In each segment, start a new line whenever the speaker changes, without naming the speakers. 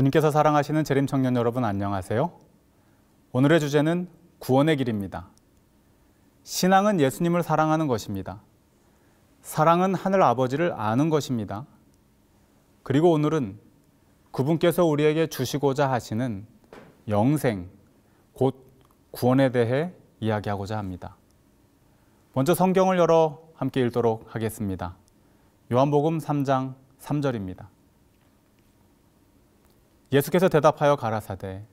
주님께서 사랑하시는 재림 청년 여러분 안녕하세요. 오늘의 주제는 구원의 길입니다. 신앙은 예수님을 사랑하는 것입니다. 사랑은 하늘 아버지를 아는 것입니다. 그리고 오늘은 그분께서 우리에게 주시고자 하시는 영생, 곧 구원에 대해 이야기하고자 합니다. 먼저 성경을 열어 함께 읽도록 하겠습니다. 요한복음 3장 3절입니다. 예수께서 대답하여 가라사대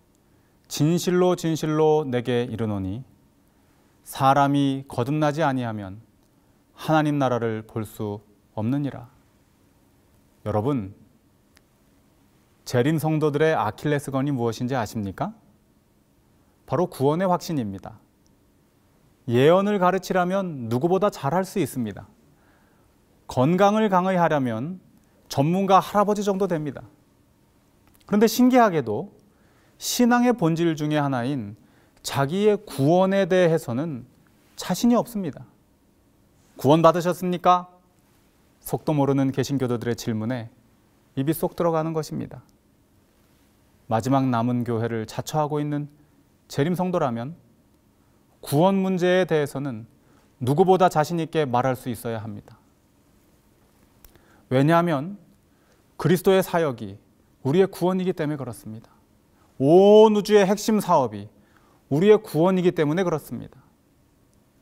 진실로 진실로 내게 이르노니 사람이 거듭나지 아니하면 하나님 나라를 볼 수 없느니라. 여러분 재림 성도들의 아킬레스건이 무엇인지 아십니까? 바로 구원의 확신입니다. 예언을 가르치라면 누구보다 잘할 수 있습니다. 건강을 강의하려면 전문가 할아버지 정도 됩니다. 그런데 신기하게도 신앙의 본질 중의 하나인 자기의 구원에 대해서는 자신이 없습니다. 구원 받으셨습니까? 속도 모르는 개신교도들의 질문에 입이 쏙 들어가는 것입니다. 마지막 남은 교회를 자처하고 있는 재림성도라면 구원 문제에 대해서는 누구보다 자신있게 말할 수 있어야 합니다. 왜냐하면 그리스도의 사역이 우리의 구원이기 때문에 그렇습니다. 온 우주의 핵심 사업이 우리의 구원이기 때문에 그렇습니다.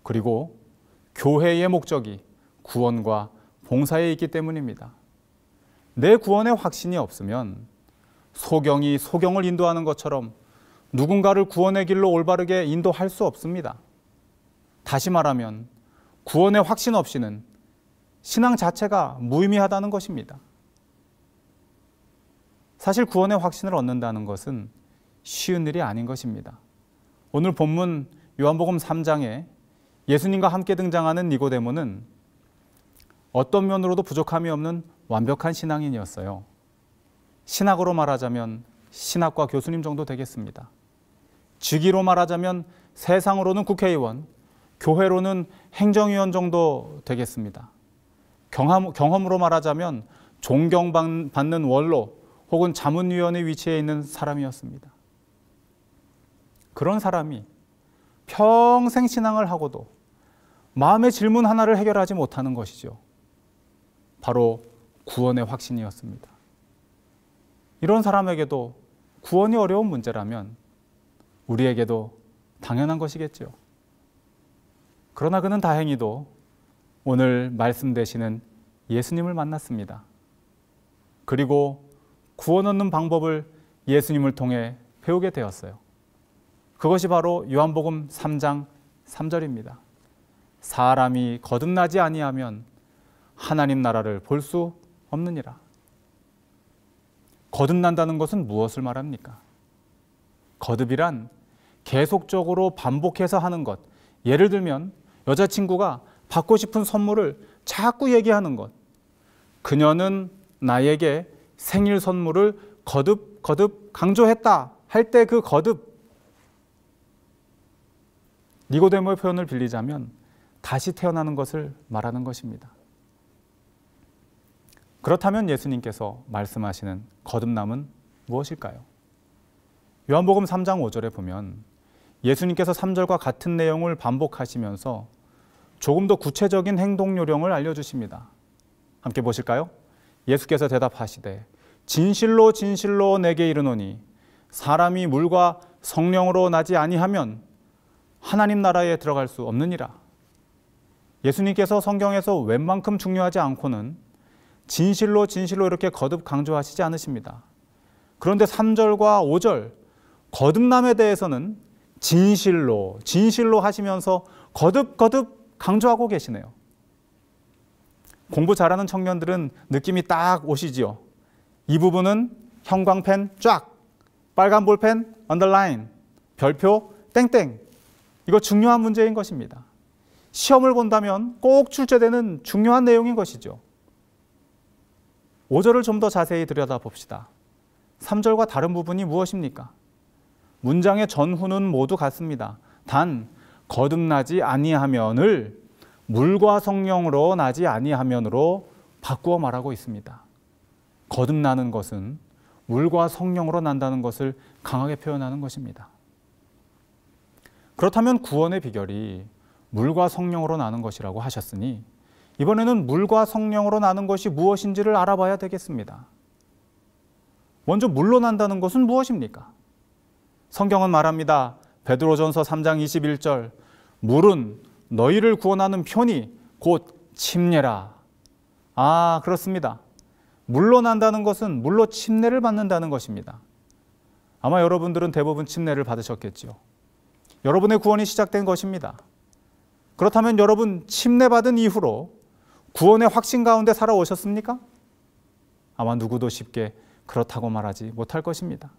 그리고 교회의 목적이 구원과 봉사에 있기 때문입니다. 내 구원의 확신이 없으면 소경이 소경을 인도하는 것처럼 누군가를 구원의 길로 올바르게 인도할 수 없습니다. 다시 말하면 구원의 확신 없이는 신앙 자체가 무의미하다는 것입니다. 사실 구원의 확신을 얻는다는 것은 쉬운 일이 아닌 것입니다. 오늘 본문 요한복음 3장에 예수님과 함께 등장하는 니고데모는 어떤 면으로도 부족함이 없는 완벽한 신앙인이었어요. 신학으로 말하자면 신학과 교수님 정도 되겠습니다. 직위로 말하자면 세상으로는 국회의원, 교회로는 행정위원 정도 되겠습니다. 경험, 으로 말하자면 존경받는 원로, 혹은 자문위원회 위치에 있는 사람이었습니다. 그런 사람이 평생 신앙을 하고도 마음의 질문 하나를 해결하지 못하는 것이죠. 바로 구원의 확신이었습니다. 이런 사람에게도 구원이 어려운 문제라면 우리에게도 당연한 것이겠죠. 그러나 그는 다행히도 오늘 말씀 되시는 예수님을 만났습니다. 그리고 구원 얻는 방법을 예수님을 통해 배우게 되었어요. 그것이 바로 요한복음 3장 3절입니다. 사람이 거듭나지 아니하면 하나님 나라를 볼 수 없느니라. 거듭난다는 것은 무엇을 말합니까? 거듭이란 계속적으로 반복해서 하는 것. 예를 들면 여자친구가 받고 싶은 선물을 자꾸 얘기하는 것. 그녀는 나에게 생일 선물을 거듭 거듭 강조했다 할 때 그 거듭 니고데모의 표현을 빌리자면 다시 태어나는 것을 말하는 것입니다. 그렇다면 예수님께서 말씀하시는 거듭남은 무엇일까요? 요한복음 3장 5절에 보면 예수님께서 3절과 같은 내용을 반복하시면서 조금 더 구체적인 행동 요령을 알려주십니다. 함께 보실까요? 예수께서 대답하시되 진실로 진실로 내게 이르노니 사람이 물과 성령으로 나지 아니하면 하나님 나라에 들어갈 수 없느니라. 예수님께서 성경에서 웬만큼 중요하지 않고는 진실로 진실로 이렇게 거듭 강조하시지 않으십니다. 그런데 3절과 5절 거듭남에 대해서는 진실로 진실로 하시면서 거듭 거듭 강조하고 계시네요. 공부 잘하는 청년들은 느낌이 딱 오시지요. 이 부분은 형광펜 쫙, 빨간 볼펜 언더라인, 별표 땡땡. 이거 중요한 문제인 것입니다. 시험을 본다면 꼭 출제되는 중요한 내용인 것이죠. 5절을 좀 더 자세히 들여다봅시다. 3절과 다른 부분이 무엇입니까? 문장의 전후는 모두 같습니다. 단 거듭나지 아니하면을 물과 성령으로 나지 아니하면으로 바꾸어 말하고 있습니다. 거듭나는 것은 물과 성령으로 난다는 것을 강하게 표현하는 것입니다. 그렇다면 구원의 비결이 물과 성령으로 나는 것이라고 하셨으니 이번에는 물과 성령으로 나는 것이 무엇인지를 알아봐야 되겠습니다. 먼저 물로 난다는 것은 무엇입니까? 성경은 말합니다. 베드로전서 3장 21절 물은 너희를 구원하는 편이 곧 침례라. 아, 그렇습니다. 물러난다는 것은 물로 침례를 받는다는 것입니다. 아마 여러분들은 대부분 침례를 받으셨겠지 여러분의 구원이 시작된 것입니다. 그렇다면 여러분 침례받은 이후로 구원의 확신 가운데 살아오셨습니까? 아마 누구도 쉽게 그렇다고 말하지 못할 것입니다.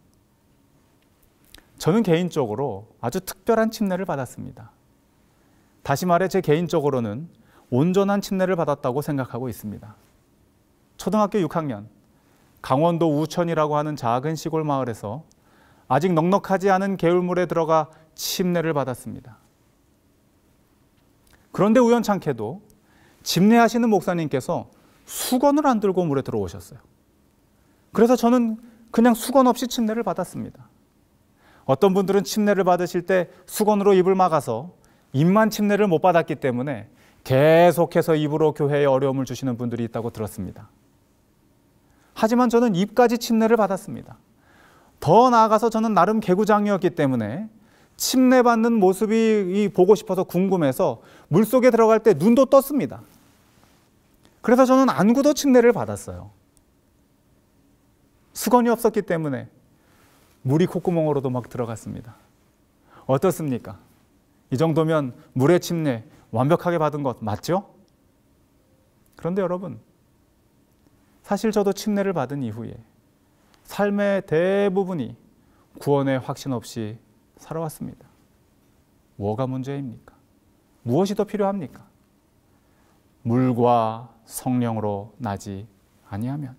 저는 개인적으로 아주 특별한 침례를 받았습니다. 다시 말해 제 개인적으로는 온전한 침례를 받았다고 생각하고 있습니다. 초등학교 6학년 강원도 우천이라고 하는 작은 시골 마을에서 아직 넉넉하지 않은 개울물에 들어가 침례를 받았습니다. 그런데 우연찮게도 침례하시는 목사님께서 수건을 안 들고 물에 들어오셨어요. 그래서 저는 그냥 수건 없이 침례를 받았습니다. 어떤 분들은 침례를 받으실 때 수건으로 입을 막아서 입만 침례를 못 받았기 때문에 계속해서 입으로 교회에 어려움을 주시는 분들이 있다고 들었습니다. 하지만 저는 입까지 침례를 받았습니다. 더 나아가서 저는 나름 개구장이었기 때문에 침례받는 모습이 보고 싶어서 궁금해서 물속에 들어갈 때 눈도 떴습니다. 그래서 저는 안구도 침례를 받았어요. 수건이 없었기 때문에 물이 콧구멍으로도 막 들어갔습니다. 어떻습니까? 이 정도면 물의 침례 완벽하게 받은 것 맞죠? 그런데 여러분, 사실 저도 침례를 받은 이후에 삶의 대부분이 구원의 확신 없이 살아왔습니다. 뭐가 문제입니까? 무엇이 더 필요합니까? 물과 성령으로 나지 아니하면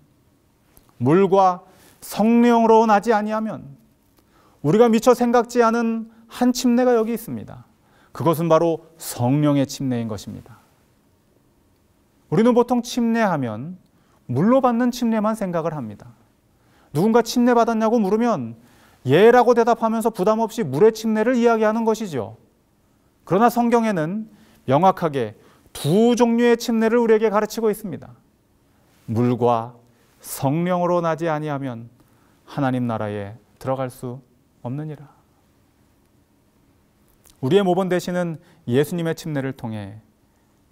물과 성령으로 나지 아니하면 우리가 미처 생각지 않은 한 침례가 여기 있습니다. 그것은 바로 성령의 침례인 것입니다. 우리는 보통 침례하면 물로 받는 침례만 생각을 합니다. 누군가 침례 받았냐고 물으면 예라고 대답하면서 부담 없이 물의 침례를 이야기하는 것이죠. 그러나 성경에는 명확하게 두 종류의 침례를 우리에게 가르치고 있습니다. 물과 성령으로 나지 아니하면 하나님 나라에 들어갈 수 없느니라. 우리의 모범 되시는 예수님의 침례를 통해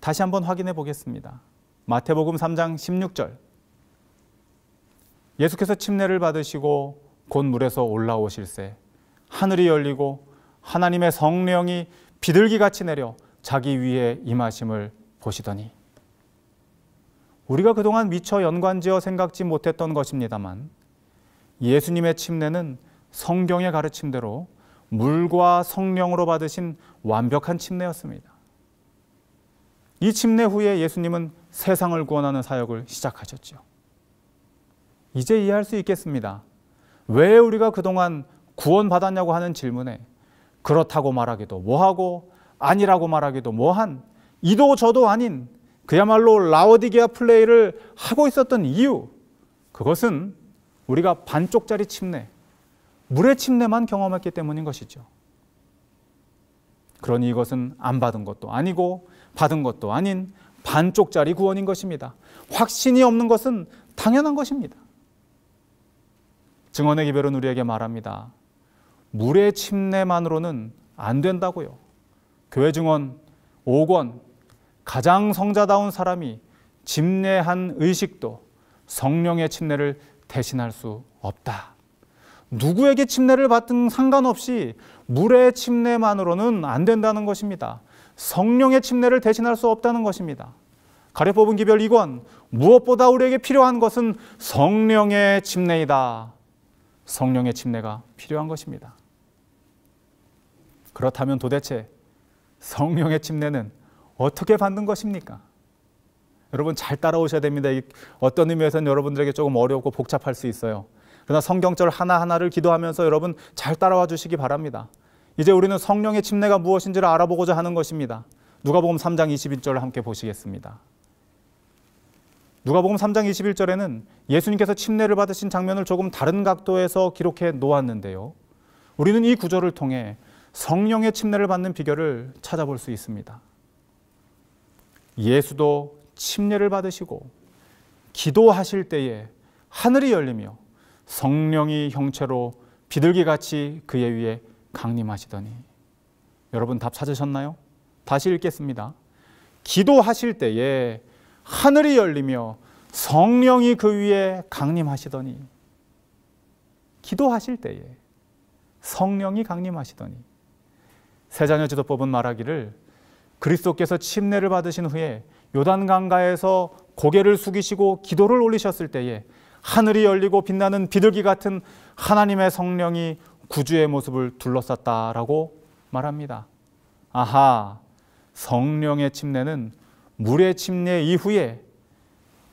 다시 한번 확인해 보겠습니다. 마태복음 3장 16절. 예수께서 침례를 받으시고 곧 물에서 올라오실세 하늘이 열리고 하나님의 성령이 비둘기같이 내려 자기 위에 임하심을 보시더니 우리가 그동안 미처 연관지어 생각지 못했던 것입니다만 예수님의 침례는 성경의 가르침대로 물과 성령으로 받으신 완벽한 침례였습니다. 이 침례 후에 예수님은 세상을 구원하는 사역을 시작하셨죠. 이제 이해할 수 있겠습니다. 왜 우리가 그동안 구원받았냐고 하는 질문에 그렇다고 말하기도 뭐하고 아니라고 말하기도 뭐한 이도 저도 아닌 그야말로 라오디게아 플레이를 하고 있었던 이유 그것은 우리가 반쪽짜리 침례 물의 침례만 경험했기 때문인 것이죠. 그러니 이것은 안 받은 것도 아니고 받은 것도 아닌 반쪽짜리 구원인 것입니다. 확신이 없는 것은 당연한 것입니다. 증언의 기별은 우리에게 말합니다. 물의 침례만으로는 안 된다고요. 교회 증언 5권 가장 성자다운 사람이 침례한 의식도 성령의 침례를 대신할 수 없다. 누구에게 침례를 받든 상관없이 물의 침례만으로는 안 된다는 것입니다. 성령의 침례를 대신할 수 없다는 것입니다. 가려 뽑은 기별 2권 무엇보다 우리에게 필요한 것은 성령의 침례이다. 성령의 침례가 필요한 것입니다. 그렇다면 도대체 성령의 침례는 어떻게 받는 것입니까? 여러분 잘 따라오셔야 됩니다. 어떤 의미에서는 여러분들에게 조금 어렵고 복잡할 수 있어요. 그러나 성경절 하나하나를 기도하면서 여러분 잘 따라와 주시기 바랍니다. 이제 우리는 성령의 침례가 무엇인지를 알아보고자 하는 것입니다. 누가복음 3장 21절을 함께 보시겠습니다. 누가복음 3장 21절에는 예수님께서 침례를 받으신 장면을 조금 다른 각도에서 기록해 놓았는데요. 우리는 이 구절을 통해 성령의 침례를 받는 비결을 찾아볼 수 있습니다. 예수도 침례를 받으시고 기도하실 때에 하늘이 열리며 성령이 형체로 비둘기 같이 그의 위에 강림하시더니 여러분 답 찾으셨나요? 다시 읽겠습니다. 기도하실 때에 하늘이 열리며 성령이 그 위에 강림하시더니 기도하실 때에 성령이 강림하시더니 세자녀 지도법은 말하기를 그리스도께서 침례를 받으신 후에 요단 강가에서 고개를 숙이시고 기도를 올리셨을 때에 하늘이 열리고 빛나는 비둘기 같은 하나님의 성령이 구주의 모습을 둘러쌌다라고 말합니다. 아하, 성령의 침례는 물의 침례 이후에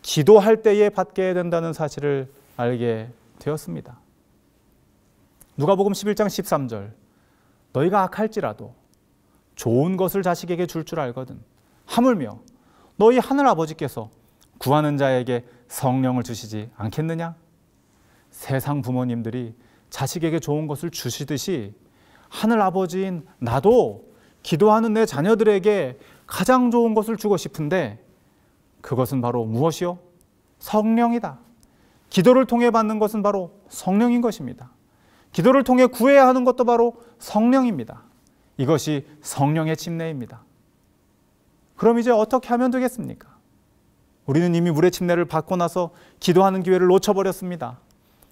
기도할 때에 받게 된다는 사실을 알게 되었습니다. 누가복음 11장 13절. 너희가 악할지라도 좋은 것을 자식에게 줄줄 줄 알거든 하물며 너희 하늘 아버지께서 구하는 자에게 성령을 주시지 않겠느냐? 세상 부모님들이 자식에게 좋은 것을 주시듯이 하늘 아버지인 나도 기도하는 내 자녀들에게 가장 좋은 것을 주고 싶은데 그것은 바로 무엇이요? 성령이다. 기도를 통해 받는 것은 바로 성령인 것입니다. 기도를 통해 구해야 하는 것도 바로 성령입니다. 이것이 성령의 침례입니다. 그럼 이제 어떻게 하면 되겠습니까? 우리는 이미 물의 침례를 받고 나서 기도하는 기회를 놓쳐버렸습니다.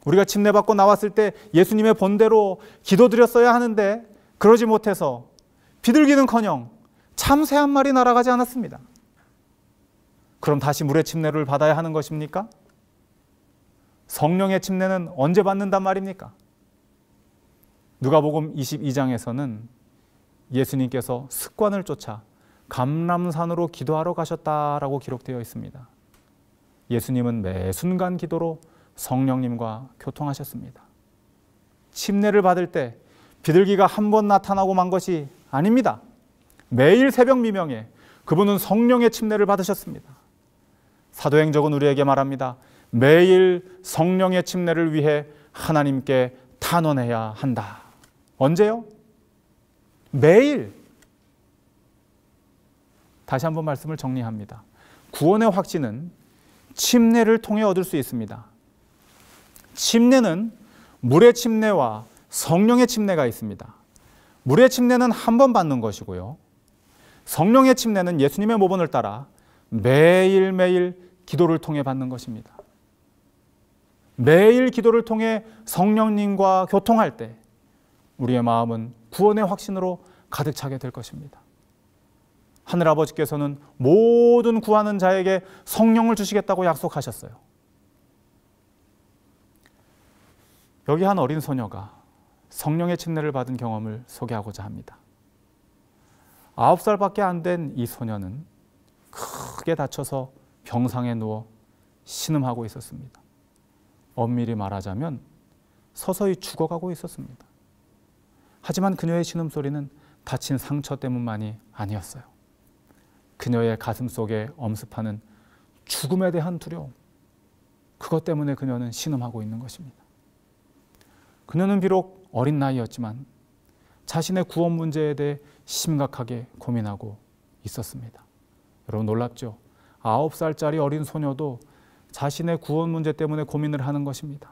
우리가 침례받고 나왔을 때 예수님의 본대로 기도드렸어야 하는데 그러지 못해서 비둘기는커녕 참새 한 마리 날아가지 않았습니다. 그럼 다시 물의 침례를 받아야 하는 것입니까? 성령의 침례는 언제 받는단 말입니까? 누가복음 22장에서는 예수님께서 습관을 쫓아 감람산으로 기도하러 가셨다라고 기록되어 있습니다. 예수님은 매 순간 기도로 성령님과 교통하셨습니다. 침례를 받을 때 비둘기가 한 번 나타나고 만 것이 아닙니다. 매일 새벽 미명에 그분은 성령의 침례를 받으셨습니다. 사도행적은 우리에게 말합니다. 매일 성령의 침례를 위해 하나님께 탄원해야 한다. 언제요? 매일. 다시 한번 말씀을 정리합니다. 구원의 확신은 침례를 통해 얻을 수 있습니다. 침례는 물의 침례와 성령의 침례가 있습니다. 물의 침례는 한 번 받는 것이고요. 성령의 침례는 예수님의 모본을 따라 매일매일 기도를 통해 받는 것입니다. 매일 기도를 통해 성령님과 교통할 때 우리의 마음은 구원의 확신으로 가득 차게 될 것입니다. 하늘 아버지께서는 모든 구하는 자에게 성령을 주시겠다고 약속하셨어요. 여기 한 어린 소녀가 성령의 침례를 받은 경험을 소개하고자 합니다. 아홉 살밖에 안 된 이소년은 크게 다쳐서 병상에 누워 신음하고 있었습니다. 엄밀히 말하자면 서서히 죽어가고 있었습니다. 하지만 그녀의 신음소리는 다친 상처 때문만이 아니었어요. 그녀의 가슴 속에 엄습하는 죽음에 대한 두려움. 그것 때문에 그녀는 신음하고 있는 것입니다. 그녀는 비록 어린 나이였지만 자신의 구원 문제에 대해 심각하게 고민하고 있었습니다. 여러분 놀랍죠? 아홉 살짜리 어린 소녀도 자신의 구원 문제 때문에 고민을 하는 것입니다.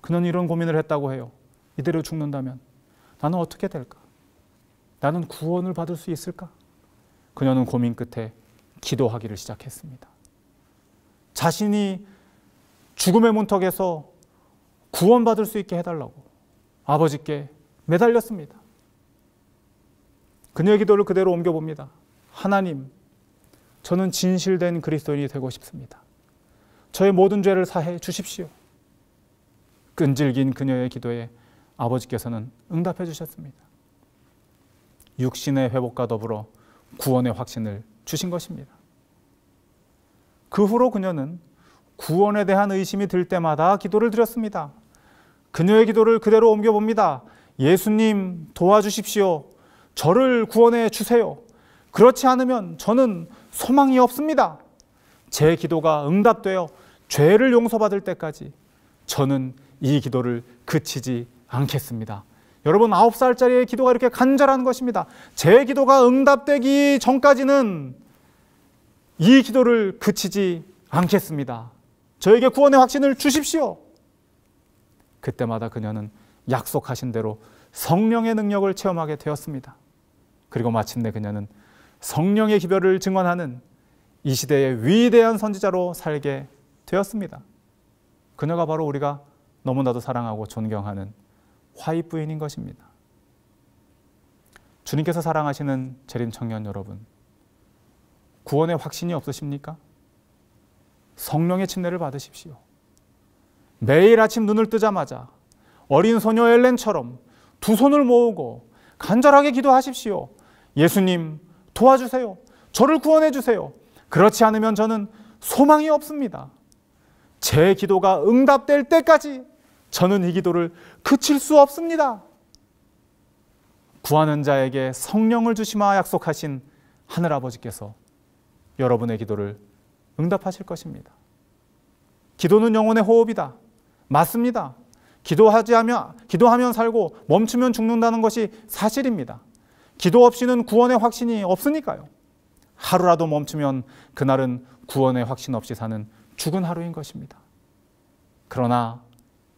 그는 이런 고민을 했다고 해요. 이대로 죽는다면 나는 어떻게 될까? 나는 구원을 받을 수 있을까? 그녀는 고민 끝에 기도하기를 시작했습니다. 자신이 죽음의 문턱에서 구원받을 수 있게 해달라고 아버지께 매달렸습니다. 그녀의 기도를 그대로 옮겨봅니다. 하나님, 저는 진실된 그리스도인이 되고 싶습니다. 저의 모든 죄를 사해 주십시오. 끈질긴 그녀의 기도에 아버지께서는 응답해 주셨습니다. 육신의 회복과 더불어 구원의 확신을 주신 것입니다. 그 후로 그녀는 구원에 대한 의심이 들 때마다 기도를 드렸습니다. 그녀의 기도를 그대로 옮겨봅니다. 예수님 도와주십시오. 저를 구원해 주세요. 그렇지 않으면 저는 소망이 없습니다. 제 기도가 응답되어 죄를 용서받을 때까지 저는 이 기도를 그치지 않겠습니다. 여러분, 아홉 살짜리의 기도가 이렇게 간절한 것입니다. 제 기도가 응답되기 전까지는 이 기도를 그치지 않겠습니다. 저에게 구원의 확신을 주십시오. 그때마다 그녀는 약속하신 대로 성령의 능력을 체험하게 되었습니다. 그리고 마침내 그녀는 성령의 기별을 증언하는 이 시대의 위대한 선지자로 살게 되었습니다. 그녀가 바로 우리가 너무나도 사랑하고 존경하는 화이 부인인 것입니다. 주님께서 사랑하시는 재림 청년 여러분, 구원의 확신이 없으십니까? 성령의 침례를 받으십시오. 매일 아침 눈을 뜨자마자 어린 소녀 엘렌처럼 두 손을 모으고 간절하게 기도하십시오. 예수님, 도와주세요. 저를 구원해 주세요. 그렇지 않으면 저는 소망이 없습니다. 제 기도가 응답될 때까지 저는 이 기도를 그칠 수 없습니다. 구하는 자에게 성령을 주시마 약속하신 하늘아버지께서 여러분의 기도를 응답하실 것입니다. 기도는 영혼의 호흡이다. 맞습니다. 기도하지 하면 기도하면 살고 멈추면 죽는다는 것이 사실입니다. 기도 없이는 구원의 확신이 없으니까요. 하루라도 멈추면 그날은 구원의 확신 없이 사는 죽은 하루인 것입니다. 그러나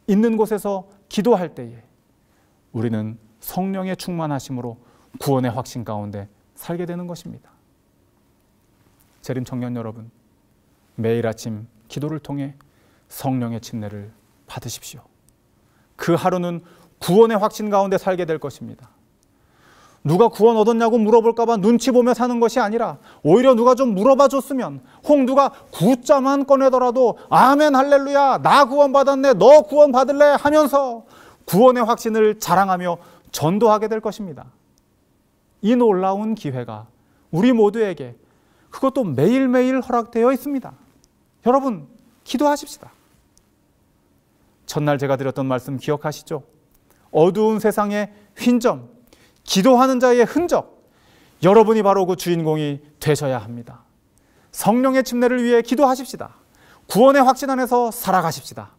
있는 곳에서 기도할 때에 우리는 성령의 충만하심으로 구원의 확신 가운데 살게 되는 것입니다. 재림 청년 여러분, 매일 아침 기도를 통해 성령의 침례를 받으십시오. 그 하루는 구원의 확신 가운데 살게 될 것입니다. 누가 구원 얻었냐고 물어볼까봐 눈치 보며 사는 것이 아니라 오히려 누가 좀 물어봐 줬으면 홍두가 구자만 꺼내더라도 아멘 할렐루야 나 구원 받았네 너 구원 받을래 하면서 구원의 확신을 자랑하며 전도하게 될 것입니다. 이 놀라운 기회가 우리 모두에게 그것도 매일매일 허락되어 있습니다. 여러분 기도하십시다. 첫날 제가 드렸던 말씀 기억하시죠? 어두운 세상의 흰점, 기도하는 자의 흔적, 여러분이 바로 그 주인공이 되셔야 합니다. 성령의 침례를 위해 기도하십시다. 구원의 확신 안에서 살아가십시다.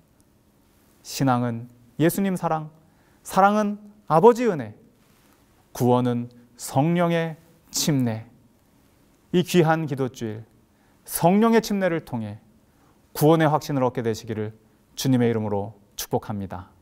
신앙은 예수님 사랑, 사랑은 아버지 은혜, 구원은 성령의 침례. 이 귀한 기도주일, 성령의 침례를 통해 구원의 확신을 얻게 되시기를 주님의 이름으로 축복합니다.